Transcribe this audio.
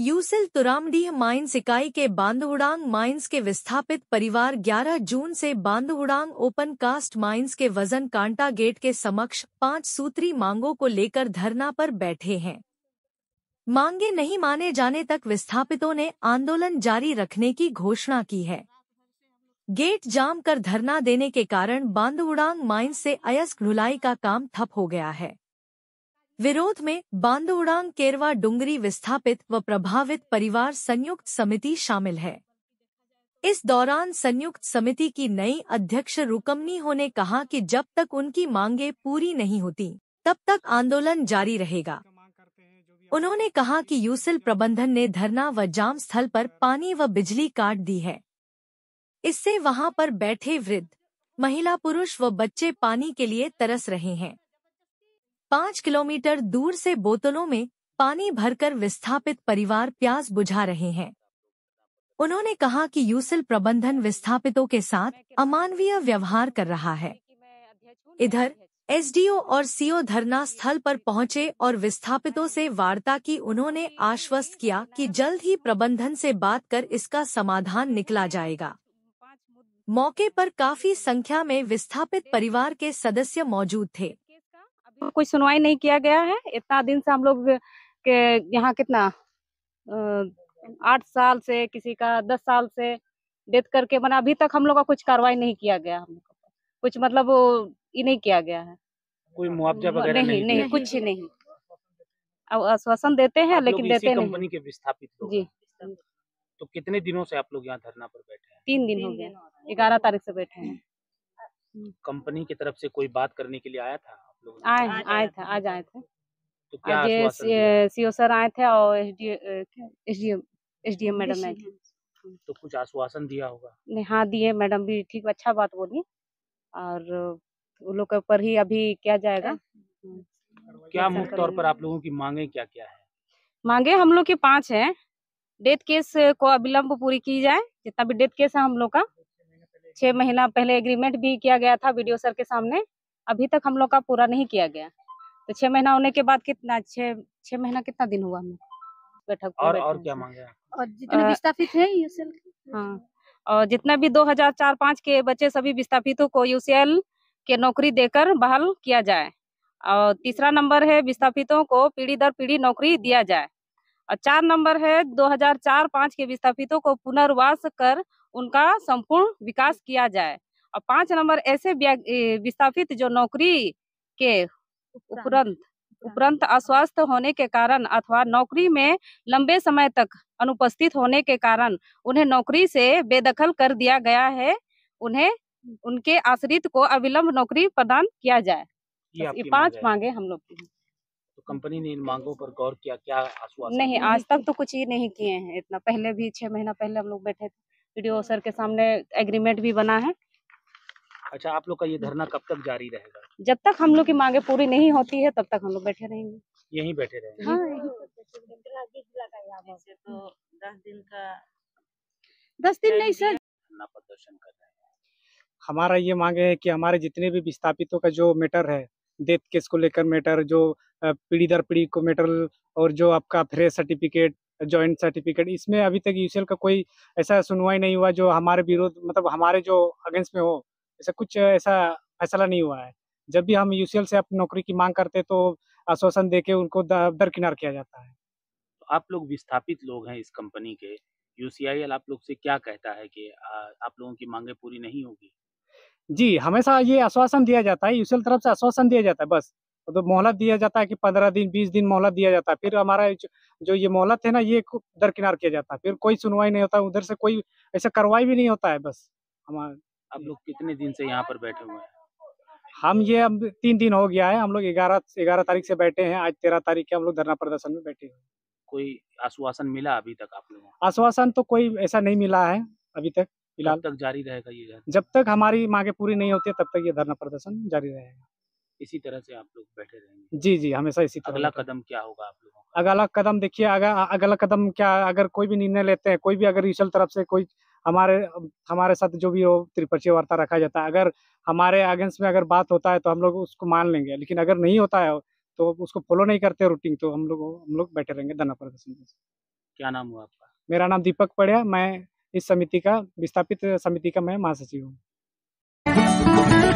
UCIL Turamdih mines इकाई के बांदुड़ांग mines के विस्थापित परिवार 11 जून से बांदुड़ांग ओपन कास्ट माइंस के वजन कांटा गेट के समक्ष पांच सूत्री मांगों को लेकर धरना पर बैठे हैं मांगे नहीं माने जाने तक विस्थापितों ने आंदोलन जारी रखने की घोषणा की है गेट जाम कर धरना देने के कारण बांदुड़ांग माइंस से अयस्क ढुलाई का काम ठप हो गया है विरोध में बांदोड़ांग केरवा डुंगरी विस्थापित व प्रभावित परिवार संयुक्त समिति शामिल है इस दौरान संयुक्त समिति की नई अध्यक्ष रुकमनी होने कहा कि जब तक उनकी मांगे पूरी नहीं होती तब तक आंदोलन जारी रहेगा उन्होंने कहा कि यूसिल प्रबंधन ने धरना व जाम स्थल पर पानी व बिजली काट दी है इससे वहां पर बैठे वृद्ध महिला पुरुष व बच्चे पानी के लिए तरस रहे हैं पाँच किलोमीटर दूर से बोतलों में पानी भरकर विस्थापित परिवार प्यास बुझा रहे हैं उन्होंने कहा कि यूसिल प्रबंधन विस्थापितों के साथ अमानवीय व्यवहार कर रहा है इधर एसडीओ और सीओ धरना स्थल पर पहुंचे और विस्थापितों से वार्ता की उन्होंने आश्वस्त किया कि जल्द ही प्रबंधन से बात कर इसका समाधान निकला जाएगा मौके पर काफी संख्या में विस्थापित परिवार के सदस्य मौजूद थे कोई सुनवाई नहीं किया गया है इतना दिन से हम लोग के यहाँ कितना आठ साल से किसी का दस साल से डेथ करके मना अभी तक हम लोग का कुछ कार्रवाई नहीं किया गया हम लोग कुछ मतलब ये नहीं किया गया है कोई मुआवजा नहीं नहीं, नहीं, कुछ कुछ नहीं अब आश्वासन देते हैं लेकिन देते नहीं कंपनी के विस्थापित जी तो कितने दिनों से आप लोग यहाँ धरना पर बैठे हैं तीन दिन हो गए ग्यारह तारीख से बैठे हैं कंपनी की तरफ से कोई बात करने के लिए आया था आए आए थे आज आए थे तो सीओ सर आए थे और एसडीएम मैडम आए थे तो कुछ आश्वासन दिया होगा नहीं हाँ दिए मैडम भी ठीक अच्छा बात बोली और उन लोग के ऊपर ही अभी क्या जाएगा क्या मुख्य तौर पर आप लोगों की मांगे क्या क्या है मांगे हम लोग की पांच है डेथ केस को अविलंब पूरी की जाए जितना भी डेथ केस है हम लोग का छह महीना पहले एग्रीमेंट भी किया गया था वीडियो सर के सामने अभी तक हम लोग का पूरा नहीं किया गया तो छह महीना होने के बाद कितना छह महीना कितना दिन हुआ हमें बैठक और, और क्या मांगे और जितने है हाँ। और जितना भी दो हजार चार पाँच के बच्चे सभी विस्थापितों को यूसीएल के नौकरी देकर बहाल किया जाए और तीसरा नंबर है विस्थापितों को पीढ़ी दर पीढ़ी नौकरी दिया जाए और चार नंबर है 2004 पाँच के विस्थापितों को पुनर्वास कर उनका संपूर्ण विकास किया जाए और पांच नंबर ऐसे विस्थापित जो नौकरी के उपरंत उपरंत अस्वस्थ होने के कारण अथवा नौकरी में लंबे समय तक अनुपस्थित होने के कारण उन्हें नौकरी से बेदखल कर दिया गया है उन्हें उनके आश्रित को अविलंब नौकरी प्रदान किया जाए ये पांच मांगे हम लोग की तो कंपनी ने इन मांगों पर गौर किया क्या आश्वासन नहीं आज तक तो कुछ ही नहीं किए हैं इतना पहले भी छह महीना पहले हम लोग बैठे थे वीडियो सर के सामने एग्रीमेंट भी बना है अच्छा आप लोग का ये धरना कब तक जारी रहेगा जब तक हम लोग की मांगे पूरी नहीं होती है तब तक हम लोग बैठे रहेंगे यही बैठे रहेंगे हाँ, हाँ तो दस दिन का दस दिन नहीं सर प्रदर्शन कर रहे हैं हमारा ये मांगे है कि हमारे जितने भी विस्थापितों का जो मैटर है डेथ केस को लेकर मैटर जो पीढ़ी दर पीढ़ी को मैटर और जो आपका फ्रेश सर्टिफिकेट जॉइंट सर्टिफिकेट इसमें अभी तक यूसीएल का कोई ऐसा सुनवाई नहीं हुआ जो हमारे विरोध मतलब हमारे जो अगेंस्ट में हो ऐसा कुछ ऐसा फैसला नहीं हुआ है जब भी हम यूसीएल से आप नौकरी की मांग करते तो आश्वासन दे के उनको दरकिनार किया जाता है तो आप लोग विस्थापित लोग हैं इस कंपनी के यूसीआईएल आप लोग से क्या कहता है कि आप लोगों की मांगे पूरी नहीं होगी जी हमेशा ये आश्वासन दिया जाता है यूसीएल तरफ से आश्वासन दिया जाता है बस तो मोहलत दिया जाता है कि पंद्रह दिन बीस दिन मोहलत दिया जाता है फिर हमारा जो ये मोहलत है ना ये दरकिनार किया जाता है फिर कोई सुनवाई नहीं होता उधर से कोई ऐसा कार्रवाई भी नहीं होता है बस हमारा आप लोग कितने दिन से यहाँ पर बैठे हुए हैं हम ये अब तीन दिन हो गया है हम लोग ग्यारह ग्यारह तारीख से बैठे हैं आज तेरह तारीख के हम लोग धरना प्रदर्शन में बैठे हैं कोई आश्वासन मिला अभी तक आप लोगों आश्वासन तो कोई ऐसा नहीं मिला है अभी तक फिलहाल तक जारी रहेगा ये जब तक हमारी मांगे पूरी नहीं होती तब तक ये धरना प्रदर्शन जारी रहेगा इसी तरह से आप लोग बैठे रहेंगे जी जी हमेशा इसी तरह अगला कदम क्या होगा आप लोगों का अगला कदम देखिए अगर अगला कदम क्या अगर कोई भी निर्णय लेते हैं कोई भी अगर रिशल तरफ से कोई हमारे हमारे साथ जो भी हो त्रिपक्षीय वार्ता रखा जाता है अगर हमारे अगेंस्ट में अगर बात होता है तो हम लोग उसको मान लेंगे लेकिन अगर नहीं होता है तो उसको फॉलो नहीं करते रूटीन तो हम लोग हम लोग बैठे रहेंगे धरना प्रदर्शन क्या नाम हुआ आपका मेरा नाम दीपक पड़िया मैं इस समिति का विस्थापित समिति का मैं महासचिव हूँ